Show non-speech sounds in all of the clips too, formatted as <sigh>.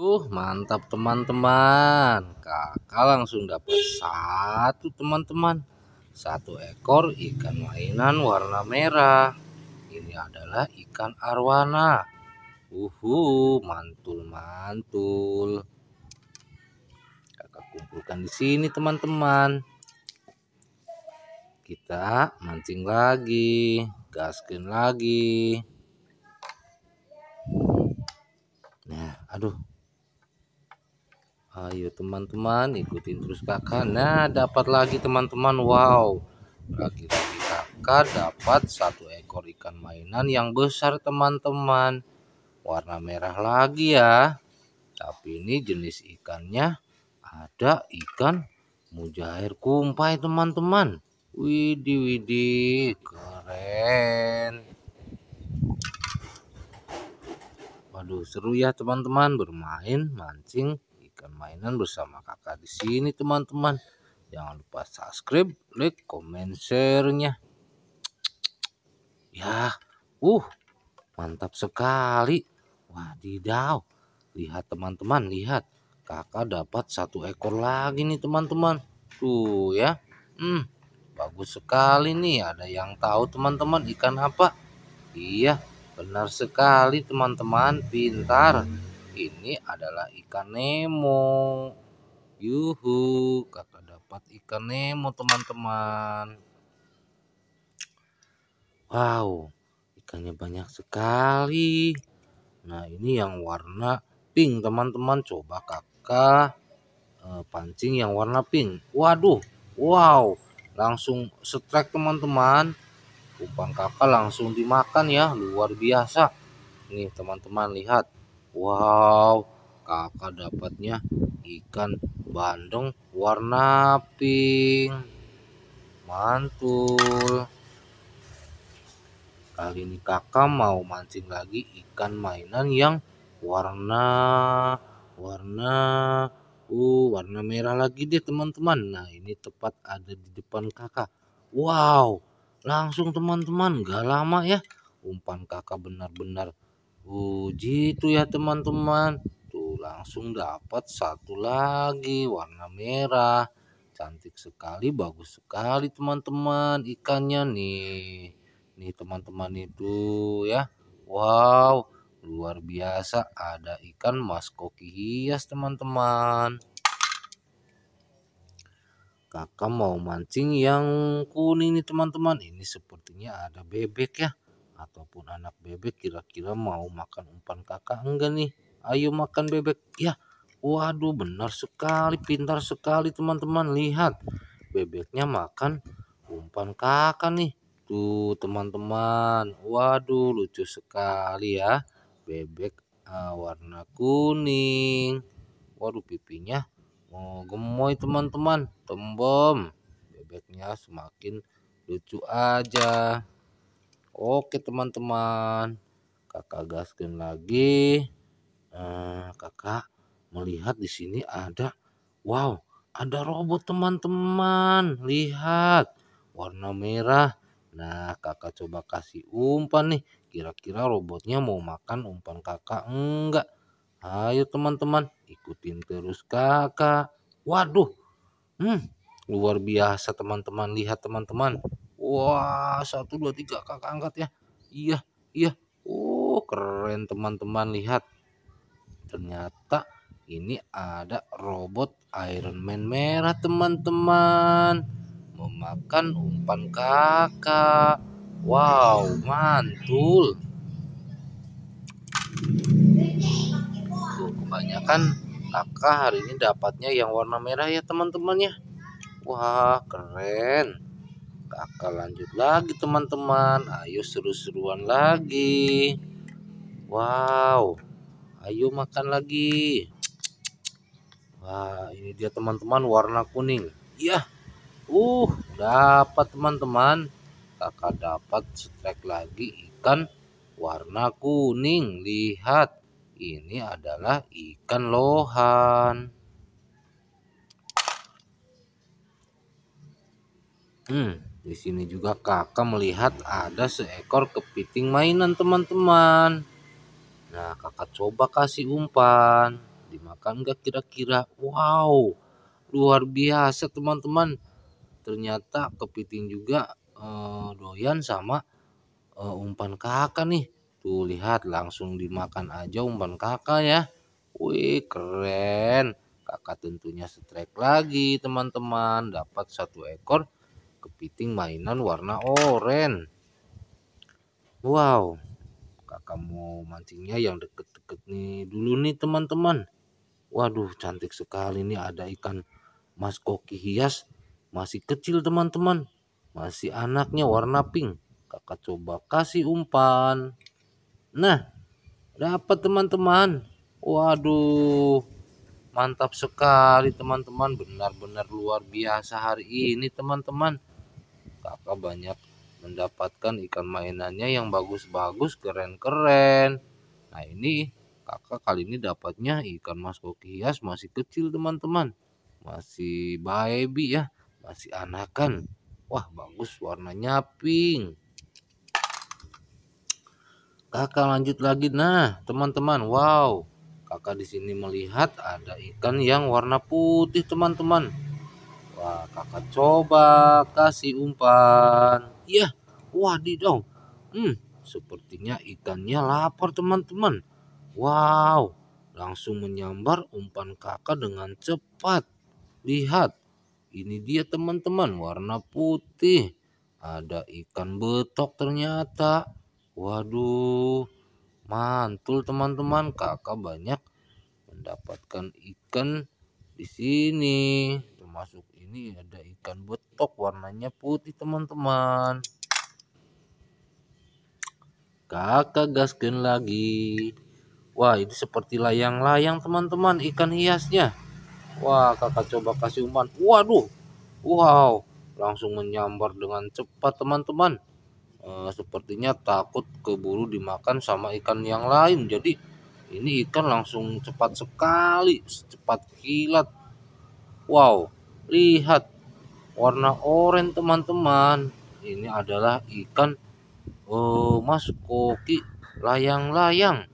Uh, mantap teman-teman. Kakak langsung dapat satu teman-teman. Satu ekor ikan mainan warna merah. Ini adalah ikan arwana. Uhu, mantul-mantul. Kakak kumpulkan di sini teman-teman. Kita mancing lagi, gaskin lagi. Nah, aduh ayo teman-teman ikutin terus kakak nah dapat lagi teman-teman wow lagi-lagi kakak dapat satu ekor ikan mainan yang besar teman-teman warna merah lagi ya tapi ini jenis ikannya ada ikan mujair kumpai teman-teman widi widi keren Waduh seru ya teman-teman bermain mancing mainan bersama kakak di sini teman-teman. Jangan lupa subscribe, like, komen, share-nya. <tsk> Ya, uh, mantap sekali. wah Wadidaw. Lihat teman-teman, lihat. Kakak dapat satu ekor lagi nih teman-teman. Tuh ya. Hmm, bagus sekali nih. Ada yang tahu teman-teman ikan apa? Iya, benar sekali teman-teman. Pintar ini adalah ikan Nemo. Yuhu, kakak dapat ikan Nemo teman-teman. Wow, ikannya banyak sekali. Nah ini yang warna pink teman-teman. Coba kakak eh, pancing yang warna pink. Waduh, wow, langsung setrek teman-teman. Umpan kakak langsung dimakan ya, luar biasa. Nih teman-teman lihat Wow, kakak dapatnya ikan bandeng warna pink. Mantul. Kali ini kakak mau mancing lagi ikan mainan yang warna warna uh warna merah lagi deh teman-teman. Nah, ini tepat ada di depan kakak. Wow, langsung teman-teman, gak lama ya umpan kakak benar-benar uji itu ya teman-teman tuh langsung dapat satu lagi warna merah cantik sekali bagus sekali teman-teman ikannya nih nih teman-teman itu ya wow luar biasa ada ikan mas koki hias teman-teman kakak mau mancing yang kuning nih teman-teman ini sepertinya ada bebek ya ataupun anak bebek kira-kira mau makan umpan kakak enggak nih ayo makan bebek ya waduh benar sekali pintar sekali teman-teman lihat bebeknya makan umpan kakak nih tuh teman-teman waduh lucu sekali ya bebek uh, warna kuning waduh pipinya mau oh, gemoy teman-teman tembom bebeknya semakin lucu aja Oke teman-teman, kakak gaskin lagi. Nah, kakak melihat di sini ada, wow, ada robot teman-teman. Lihat, warna merah. Nah, kakak coba kasih umpan nih. Kira-kira robotnya mau makan umpan kakak enggak? Ayo teman-teman, ikutin terus kakak. Waduh, hmm, luar biasa teman-teman. Lihat teman-teman. Wah, satu dua tiga kakak angkat ya. Iya, iya. Oh, keren teman-teman lihat. Ternyata ini ada robot Iron Man merah teman-teman. Memakan umpan kakak. Wow, mantul. Tuh, kebanyakan kakak hari ini dapatnya yang warna merah ya teman-teman ya. Wah, keren kakak lanjut lagi teman-teman ayo seru-seruan lagi wow ayo makan lagi wah ini dia teman-teman warna kuning iya uh dapat teman-teman kakak dapat strike lagi ikan warna kuning lihat ini adalah ikan lohan hmm di sini juga kakak melihat ada seekor kepiting mainan teman-teman. Nah kakak coba kasih umpan. Dimakan gak kira-kira? Wow luar biasa teman-teman. Ternyata kepiting juga eh, doyan sama eh, umpan kakak nih. Tuh lihat langsung dimakan aja umpan kakak ya. Wih keren. Kakak tentunya strike lagi teman-teman. Dapat satu ekor kepiting mainan warna oranye. Wow, kakak mau mancingnya yang deket-deket nih dulu nih teman-teman. Waduh, cantik sekali nih ada ikan mas koki hias. Masih kecil teman-teman, masih anaknya warna pink. Kakak coba kasih umpan. Nah, dapat teman-teman. Waduh, mantap sekali teman-teman. Benar-benar luar biasa hari ini teman-teman kakak banyak mendapatkan ikan mainannya yang bagus-bagus keren-keren nah ini kakak kali ini dapatnya ikan mas koki hias masih kecil teman-teman masih baby ya masih anakan wah bagus warnanya pink kakak lanjut lagi nah teman-teman wow kakak di sini melihat ada ikan yang warna putih teman-teman coba kakak coba kasih umpan iya wadidaw hmm sepertinya ikannya lapar teman-teman wow langsung menyambar umpan kakak dengan cepat lihat ini dia teman-teman warna putih ada ikan betok ternyata waduh mantul teman-teman kakak banyak mendapatkan ikan di sini termasuk ini ada ikan betok warnanya putih teman-teman kakak gaskan lagi wah ini seperti layang-layang teman-teman ikan hiasnya wah kakak coba kasih umpan waduh wow langsung menyambar dengan cepat teman-teman e, sepertinya takut keburu dimakan sama ikan yang lain jadi ini ikan langsung cepat sekali cepat kilat wow lihat warna oranye teman-teman ini adalah ikan oh, mas koki layang-layang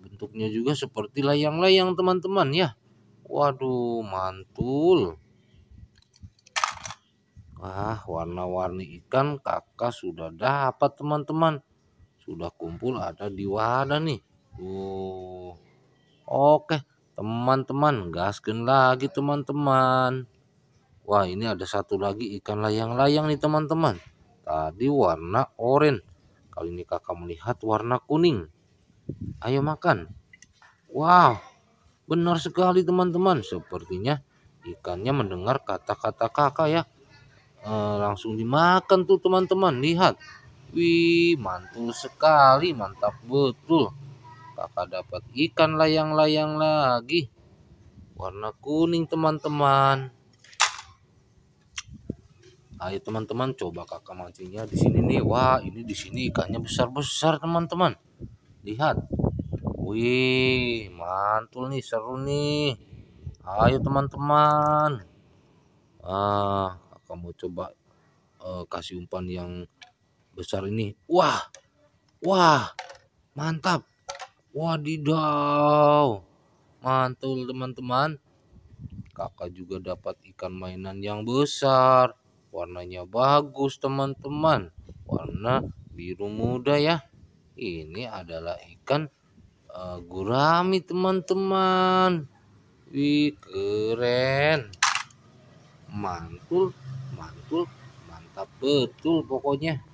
bentuknya juga seperti layang-layang teman-teman ya waduh mantul wah warna-warni ikan kakak sudah dapat teman-teman sudah kumpul ada di wadah nih tuh oke teman-teman gaskin lagi teman-teman Wah ini ada satu lagi ikan layang-layang nih teman-teman Tadi warna oranye Kali ini kakak melihat warna kuning Ayo makan Wow Benar sekali teman-teman Sepertinya ikannya mendengar kata-kata kakak ya e, Langsung dimakan tuh teman-teman Lihat Wih mantul sekali Mantap betul Kakak dapat ikan layang-layang lagi Warna kuning teman-teman ayo teman-teman coba kakak mancingnya di sini nih wah ini di sini ikannya besar-besar teman-teman lihat wih mantul nih seru nih ayo teman-teman ah kakak mau coba uh, kasih umpan yang besar ini wah wah mantap wadidaw mantul teman-teman kakak juga dapat ikan mainan yang besar warnanya bagus teman-teman warna biru muda ya ini adalah ikan uh, gurami teman-teman wih keren mantul mantul mantap betul pokoknya